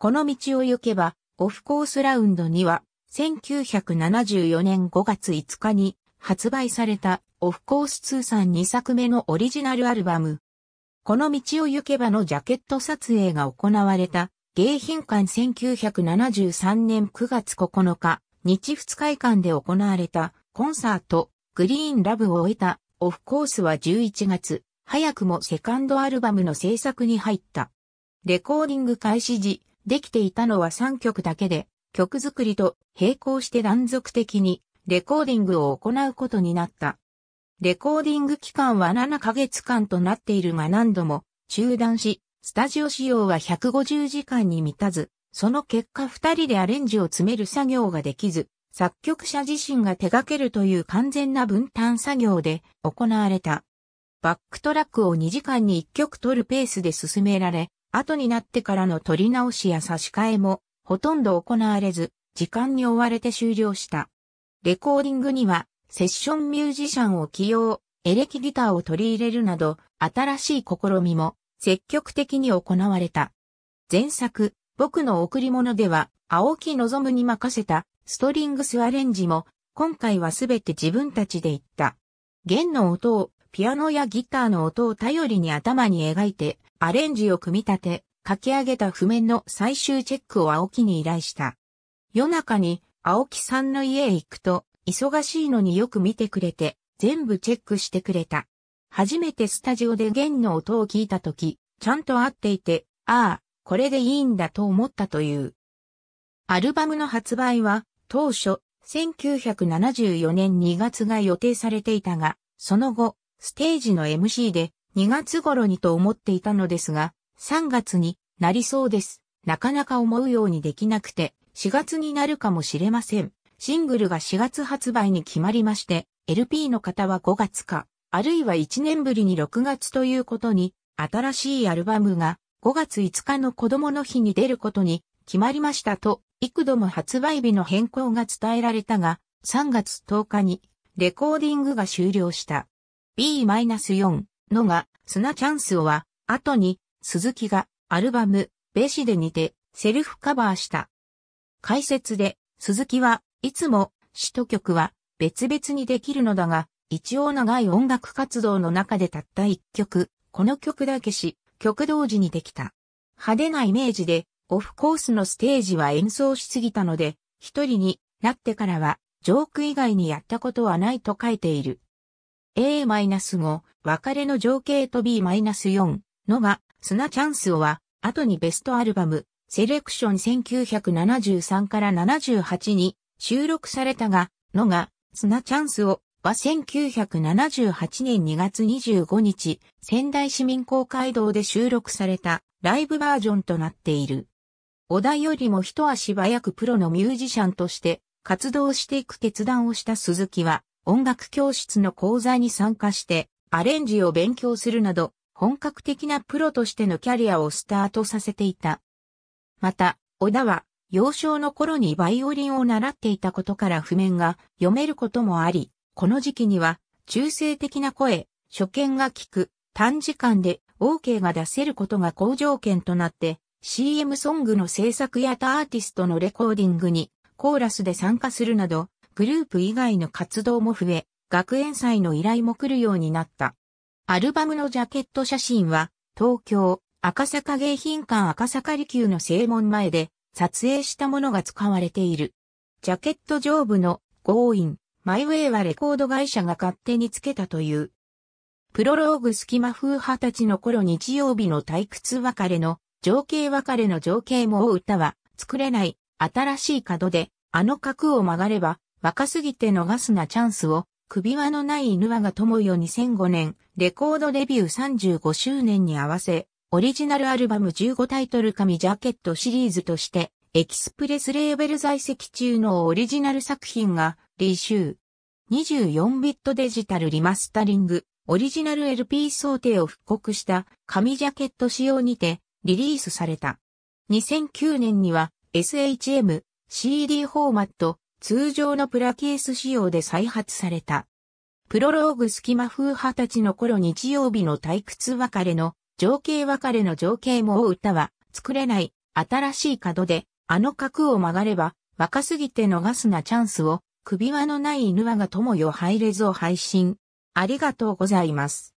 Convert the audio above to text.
この道を行けば、オフコースラウンドには、1974年5月5日に発売されたオフコース通算2作目のオリジナルアルバム。この道を行けばのジャケット撮影が行われた迎賓館1973年9月9日、日仏会館で行われたコンサートグリーンラブを終えたオフコースは11月、早くもセカンドアルバムの制作に入った。レコーディング開始時、できていたのは3曲だけで、曲作りと並行して断続的にレコーディングを行うことになった。レコーディング期間は7ヶ月間となっているが何度も中断し、スタジオ仕様は150時間に満たず、その結果2人でアレンジを詰める作業ができず、作曲者自身が手掛けるという完全な分担作業で行われた。バックトラックを2時間に1曲取るペースで進められ、後になってからの取り直しや差し替えも、ほとんど行われず、時間に追われて終了した。レコーディングには、セッションミュージシャンを起用、エレキギターを取り入れるなど、新しい試みも積極的に行われた。前作、僕の贈り物では、青木望に任せたストリングスアレンジも、今回はすべて自分たちで言った。弦の音をピアノやギターの音を頼りに頭に描いて、アレンジを組み立て、書き上げた譜面の最終チェックを青木に依頼した。夜中に青木さんの家へ行くと、忙しいのによく見てくれて、全部チェックしてくれた。初めてスタジオで弦の音を聞いたとき、ちゃんと合っていて、ああ、これでいいんだと思ったという。アルバムの発売は、当初、1974年2月が予定されていたが、その後、ステージの MC で2月頃にと思っていたのですが、3月になりそうです。なかなか思うようにできなくて、4月になるかもしれません。シングルが4月発売に決まりまして、LP の方は5月か、あるいは1年ぶりに6月ということに、新しいアルバムが5月5日の子供の日に出ることに決まりましたと、幾度も発売日の変更が伝えられたが、3月10日にレコーディングが終了した。B-4 のが、砂チャンスをは、後に、鈴木が、アルバム、ベシで似て、セルフカバーした。解説で、鈴木はいつも、詩と曲は、別々にできるのだが、一応長い音楽活動の中でたった一曲、この曲だけし、曲同時にできた。派手なイメージで、オフコースのステージは演奏しすぎたので、一人になってからは、ジョーク以外にやったことはないと書いている。A-5、別れの情景と B-4 のが、砂チャンスをは、後にベストアルバム、セレクション1973から78に収録されたが、のが、砂チャンスをは1978年2月25日、仙台市民公会堂で収録されたライブバージョンとなっている。小田よりも一足早くプロのミュージシャンとして活動していく決断をした鈴木は、音楽教室の講座に参加してアレンジを勉強するなど本格的なプロとしてのキャリアをスタートさせていた。また、小田は幼少の頃にバイオリンを習っていたことから譜面が読めることもあり、この時期には中性的な声、初見が聞く、短時間で OK が出せることが好条件となって、CM ソングの制作や他アーティストのレコーディングにコーラスで参加するなど、グループ以外の活動も増え、学園祭の依頼も来るようになった。アルバムのジャケット写真は、東京、赤坂迎賓館赤坂離宮の正門前で撮影したものが使われている。ジャケット上部のゴーイン、マイウェイはレコード会社が勝手につけたという。プロローグ隙間風派たちの頃日曜日の退屈別れの情景別れの情景も歌は作れない新しい角であの角を曲がれば若すぎて逃すなチャンスを、首輪のない犬はが友よ2005年、レコードデビュー35周年に合わせ、オリジナルアルバム15タイトル紙ジャケットシリーズとして、エキスプレスレーベル在籍中のオリジナル作品が、リーシュー。24ビットデジタルリマスタリング、オリジナル LP 想定を復刻した紙ジャケット仕様にてリリースされた。2009年には SHM、CD フォーマット、通常のプラケース仕様で再発された。プロローグ隙間風派たちの頃日曜日の退屈別れの、情景別れの情景も歌は、作れない、新しい角で、あの角を曲がれば、若すぎて逃すなチャンスを、首輪のない犬はが友よ入れずを配信。ありがとうございます。